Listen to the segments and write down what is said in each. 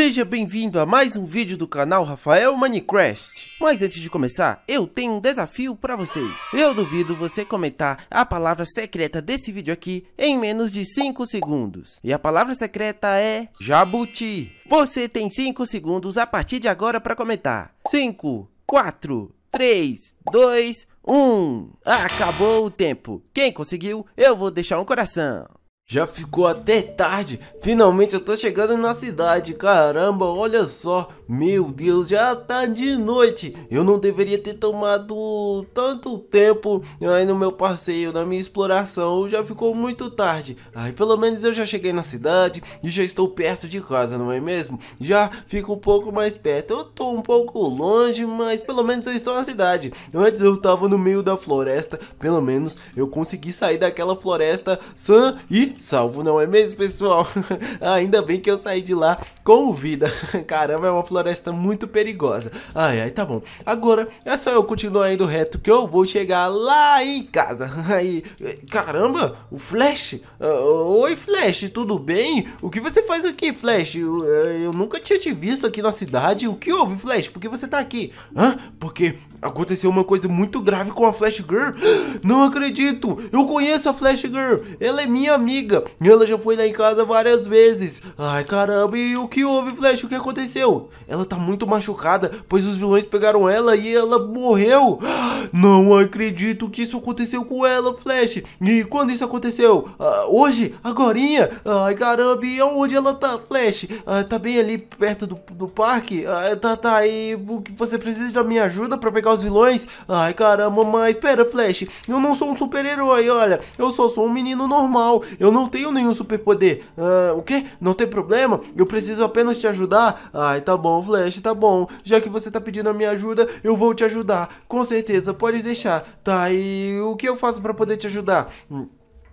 Seja bem-vindo a mais um vídeo do canal Rafael Minecraft. Mas antes de começar, eu tenho um desafio para vocês. Eu duvido você comentar a palavra secreta desse vídeo aqui em menos de 5 segundos. E a palavra secreta é jabuti. Você tem 5 segundos a partir de agora para comentar. 5, 4, 3, 2, 1. Acabou o tempo. Quem conseguiu, eu vou deixar um coração. Já ficou até tarde, finalmente eu tô chegando na cidade, caramba, olha só, meu Deus, já tá de noite, eu não deveria ter tomado tanto tempo aí no meu passeio, na minha exploração, já ficou muito tarde, ai pelo menos eu já cheguei na cidade e já estou perto de casa, não é mesmo? Já fico um pouco mais perto, eu tô um pouco longe, mas pelo menos eu estou na cidade, antes eu tava no meio da floresta, pelo menos eu consegui sair daquela floresta sã e salvo, não é mesmo, pessoal? Ainda bem que eu saí de lá com vida. Caramba, é uma floresta muito perigosa. Ai, ai, tá bom. Agora é só eu continuar indo reto que eu vou chegar lá em casa. Aí, caramba, o Flash? Ah, oi, Flash, tudo bem? O que você faz aqui, Flash? Eu, eh, eu nunca tinha te visto aqui na cidade. O que houve, Flash? Por que você tá aqui? Hã? Porque Aconteceu uma coisa muito grave com a Flash Girl. Não acredito! Eu conheço a Flash Girl! Ela é minha amiga! Ela já foi lá em casa várias vezes! Ai caramba, e o que houve, Flash? O que aconteceu? Ela tá muito machucada, pois os vilões pegaram ela e ela morreu! Não acredito que isso aconteceu com ela, Flash! E quando isso aconteceu? Ah, hoje? Agorinha? Ai caramba, e onde ela tá, Flash? Ah, tá bem ali perto do, do parque? Ah, tá, tá, e você precisa da minha ajuda pra pegar pegar os vilões. Ai, caramba, mas espera, Flash. Eu não sou um super-herói, olha. Eu só sou um menino normal. Eu não tenho nenhum superpoder. Ah, o quê? Não tem problema? Eu preciso apenas te ajudar? Ai, tá bom, Flash, tá bom. Já que você tá pedindo a minha ajuda, eu vou te ajudar. Com certeza, pode deixar. Tá, e o que eu faço para poder te ajudar? Hum.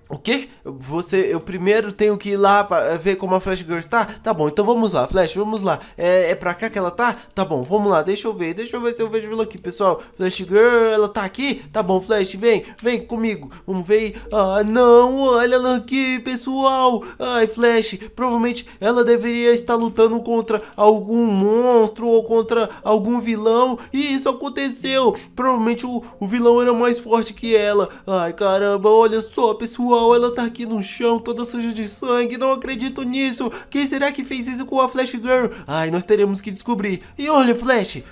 O quê? Você, eu primeiro tenho que ir lá pra eh, ver como a Flash Girl está? Tá bom, então vamos lá, Flash, vamos lá. É, é pra cá que ela tá? Tá bom, vamos lá, deixa eu ver, deixa eu ver se eu vejo ela aqui, pessoal. Flash Girl, ela tá aqui? Tá bom, Flash, vem, vem comigo. Vamos ver. Ah, não, olha ela aqui, pessoal. Ai, Flash, provavelmente ela deveria estar lutando contra algum monstro ou contra algum vilão. E isso aconteceu. Provavelmente o, o vilão era mais forte que ela. Ai, caramba, olha só, pessoal ela tá aqui no chão, toda suja de sangue, não acredito nisso. Quem será que fez isso com a Flash Girl? Ai, nós teremos que descobrir. E olha, Flash,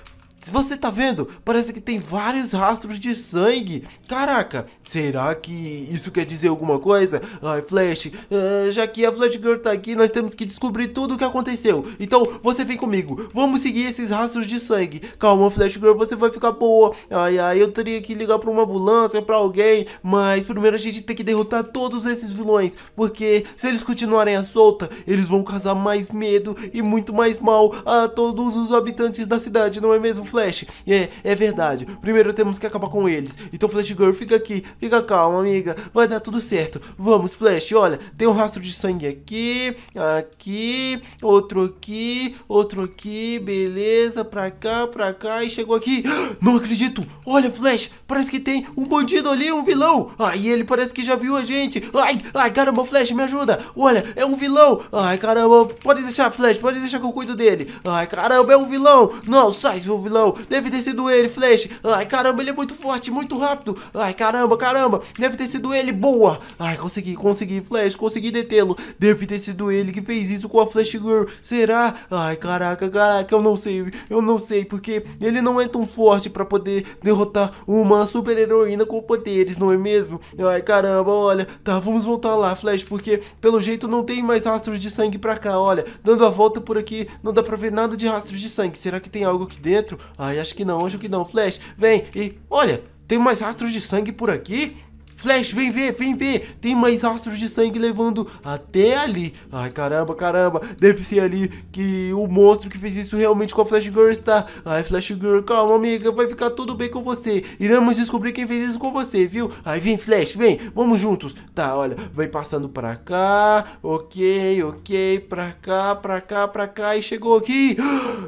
você tá vendo? Parece que tem vários rastros de sangue. Caraca, será que isso quer dizer alguma coisa? Ai, Flash, uh, já que a Flash Girl tá aqui, nós temos que descobrir tudo o que aconteceu. Então, você vem comigo. Vamos seguir esses rastros de sangue. Calma, Flash Girl, você vai ficar boa. Ai, ai, eu teria que ligar pra uma ambulância, pra alguém. Mas primeiro a gente tem que derrotar todos esses vilões. Porque se eles continuarem à solta, eles vão causar mais medo e muito mais mal a todos os habitantes da cidade, não é mesmo, Flash. É, é verdade. Primeiro temos que acabar com eles. Então, Flash Girl, fica aqui. Fica calma, amiga. Vai dar tudo certo. Vamos, Flash. Olha, tem um rastro de sangue aqui, aqui, outro aqui, outro aqui. Beleza, pra cá, pra cá. E chegou aqui. Não acredito. Olha, Flash. Parece que tem um bandido ali, um vilão. Ai, ah, ele parece que já viu a gente. Ai, ai, caramba, Flash, me ajuda. Olha, é um vilão. Ai, caramba. Pode deixar, Flash. Pode deixar que eu cuido dele. Ai, caramba, é um vilão. Não, sai, seu vilão não. Deve ter sido ele, Flash. Ai, caramba, ele é muito forte, muito rápido. Ai, caramba, caramba. Deve ter sido ele. Boa. Ai, consegui, consegui, Flash. Consegui detê-lo. Deve ter sido ele que fez isso com a Flash Girl. Será? Ai, caraca, caraca. Eu não sei. Eu não sei. Porque ele não é tão forte pra poder derrotar uma super heroína com poderes, não é mesmo? Ai, caramba, olha. Tá, vamos voltar lá, Flash. Porque pelo jeito não tem mais rastros de sangue pra cá. Olha, dando a volta por aqui, não dá pra ver nada de rastros de sangue. Será que tem algo aqui dentro? Ai, acho que não, acho que não. Flash, vem e olha, tem mais rastros de sangue por aqui. Flash, vem ver, vem ver. Tem mais rastros de sangue levando até ali. Ai, caramba, caramba. Deve ser ali que o monstro que fez isso realmente com a Flash Girl está. Ai, Flash Girl, calma, amiga. Vai ficar tudo bem com você. Iremos descobrir quem fez isso com você, viu? Ai, vem, Flash, vem. Vamos juntos. Tá, olha. Vai passando pra cá. Ok, ok. Pra cá, pra cá, pra cá. E chegou aqui.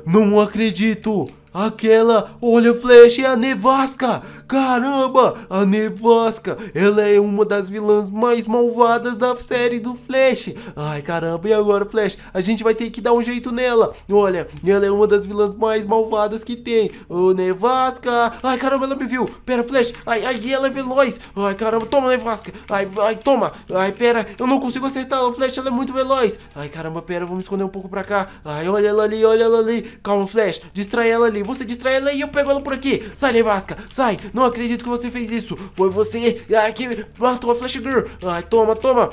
Não acredito. Aquela, olha Flash, é a Nevasca! Caramba, a Nevasca, ela é uma das vilãs mais malvadas da série do Flash. Ai, caramba, e agora Flash? A gente vai ter que dar um jeito nela. Olha, ela é uma das vilãs mais malvadas que tem. Ô, Nevasca! Ai, caramba, ela me viu. Pera, Flash, ai, ai, ela é veloz. Ai, caramba, toma, Nevasca. Ai, ai, toma. Ai, pera, eu não consigo acertar ela Flash, ela é muito veloz. Ai, caramba, pera, vou me esconder um pouco pra cá. Ai, olha ela ali, olha ela ali. Calma, Flash, distrai ela ali você distrai ela e eu pego ela por aqui. Sai, nevasca, sai. Não acredito que você fez isso. Foi você ah, que matou a Flash Girl. Ai, toma, toma.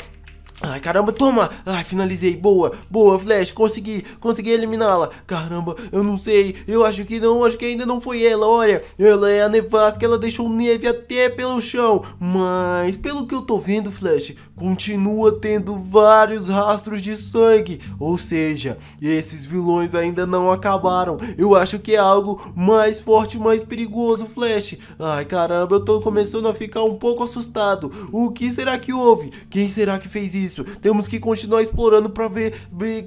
Ai, caramba, toma! Ai, finalizei. Boa, boa, Flash, consegui, consegui eliminá-la. Caramba, eu não sei, eu acho que não, acho que ainda não foi ela, olha. Ela é a nevasca, ela deixou neve até pelo chão. Mas, pelo que eu tô vendo, Flash, continua tendo vários rastros de sangue. Ou seja, esses vilões ainda não acabaram. Eu acho que é algo mais forte, mais perigoso, Flash. Ai, caramba, eu tô começando a ficar um pouco assustado. O que será que houve? Quem será que fez isso? isso. Temos que continuar explorando para ver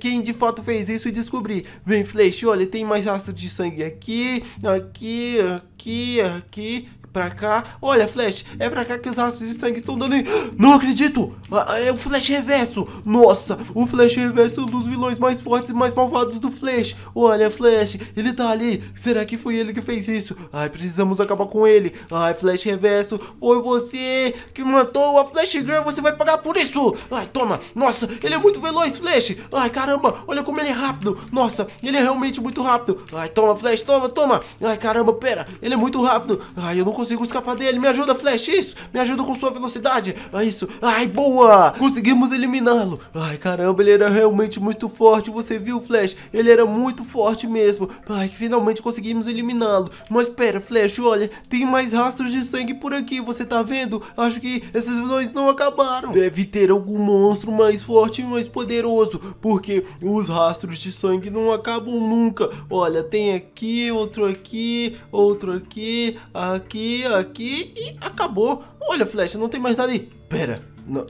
quem de fato fez isso e descobrir. Vem, Flash, olha, tem mais rastro de sangue aqui, aqui, aqui, aqui pra cá. Olha, Flash, é pra cá que os rastros de sangue estão dando. Não acredito! Ah, ah, é o Flash Reverso! Nossa, o Flash Reverso é um dos vilões mais fortes e mais malvados do Flash. Olha, Flash, ele tá ali. Será que foi ele que fez isso? Ai, precisamos acabar com ele. Ai, Flash Reverso, foi você que matou a Flash Girl. Você vai pagar por isso. Ai, toma. Nossa, ele é muito veloz, Flash. Ai, caramba, olha como ele é rápido. Nossa, ele é realmente muito rápido. Ai, toma, Flash, toma, toma. Ai, caramba, pera. Ele é muito rápido. Ai, eu não consigo consigo escapar dele. Me ajuda, Flash. Isso. Me ajuda com sua velocidade. Ah, isso. Ai, boa. Conseguimos eliminá-lo. Ai, caramba, ele era realmente muito forte. Você viu, Flash? Ele era muito forte mesmo. Ai, finalmente conseguimos eliminá-lo. Mas pera, Flash, olha. Tem mais rastros de sangue por aqui. Você tá vendo? Acho que esses vilões não acabaram. Deve ter algum monstro mais forte e mais poderoso. Porque os rastros de sangue não acabam nunca. Olha, tem aqui, outro aqui, outro aqui, aqui aqui, aqui e acabou. Olha, Flecha, não tem mais nada aí. Pera,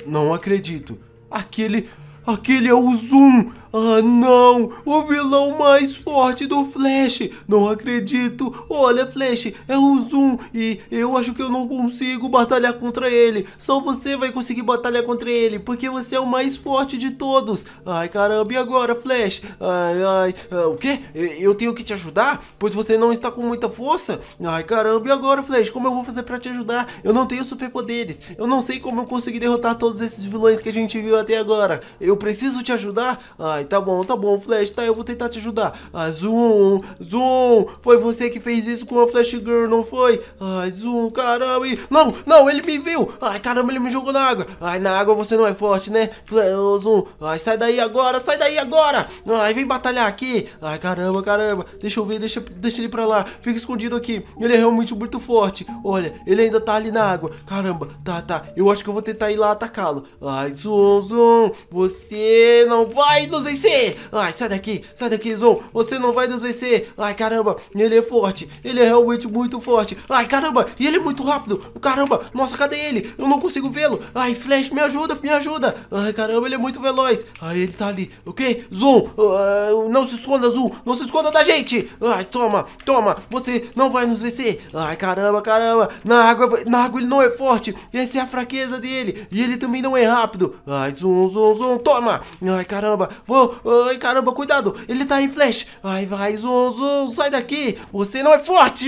não acredito. Aquele... Aquele é o Zoom! Ah não! O vilão mais forte do Flash! Não acredito! Olha, Flash, é o Zoom! E eu acho que eu não consigo batalhar contra ele! Só você vai conseguir batalhar contra ele, porque você é o mais forte de todos! Ai caramba, e agora, Flash? Ai, ai, ah, o quê? Eu tenho que te ajudar? Pois você não está com muita força? Ai caramba, e agora, Flash? Como eu vou fazer para te ajudar? Eu não tenho superpoderes! Eu não sei como eu consegui derrotar todos esses vilões que a gente viu até agora! Eu eu preciso te ajudar. Ai, tá bom, tá bom, Flash, tá, eu vou tentar te ajudar. Ah, Zoom, Zoom, foi você que fez isso com a Flash Girl, não foi? Ai, Zoom, caramba, e... não, não, ele me viu. Ai, caramba, ele me jogou na água. Ai, na água você não é forte, né? Flash, oh, Zoom, ai, sai daí agora, sai daí agora. Ai, vem batalhar aqui. Ai, caramba, caramba, deixa eu ver, deixa, deixa ele pra lá. Fica escondido aqui, ele é realmente muito forte. Olha, ele ainda tá ali na água. Caramba, tá, tá, eu acho que eu vou tentar ir lá atacá-lo. Ai, Zoom, Zoom, você vencer, não vai nos vencer. Ai, sai daqui, sai daqui, Zon, você não vai nos vencer. Ai, caramba, ele é forte, ele é realmente muito forte. Ai, caramba, e ele é muito rápido. Caramba, nossa, cadê ele? Eu não consigo vê-lo. Ai, Flash, me ajuda, me ajuda. Ai, caramba, ele é muito veloz. Ai, ele tá ali, ok? Zoom, uh, ah, não se esconda, Zoom, não se esconda da gente. Ai, toma, toma, você não vai nos vencer. Ai, caramba, caramba, na água, na água ele não é forte. Essa é a fraqueza dele. E ele também não é rápido. Ai, Zoom, Zoom, Zoom, toma. Toma! Ai, caramba! Vou! Ai, caramba, cuidado! Ele tá aí, Flash! Ai, vai, Zoom, Zoom, sai daqui! Você não é forte!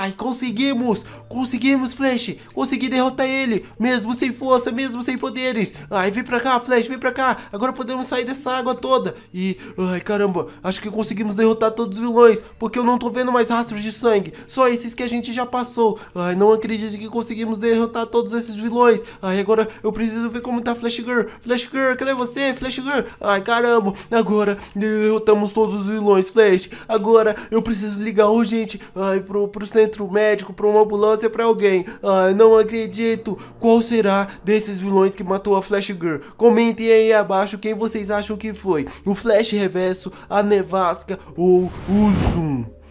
Ai, conseguimos! Conseguimos, Flash! Consegui derrotar ele! Mesmo sem força, mesmo sem poderes! Ai, vem pra cá, Flash, vem pra cá! Agora podemos sair dessa água toda! E, ai, caramba, acho que conseguimos derrotar todos os vilões, porque eu não tô vendo mais rastros de sangue, só esses que a gente já passou. Ai, não acredito que conseguimos derrotar todos esses vilões. Ai, agora eu preciso ver como tá Flash Girl. Flash Girl, cadê você? você, Flash Girl. Ai, caramba, agora derrotamos todos os vilões, Flash. Agora eu preciso ligar urgente ai, pro, pro centro médico, pra uma ambulância, pra alguém. Ai, não acredito. Qual será desses vilões que matou a Flash Girl? Comentem aí abaixo quem vocês acham que foi. O Flash Reverso, a Nevasca ou o Zoom.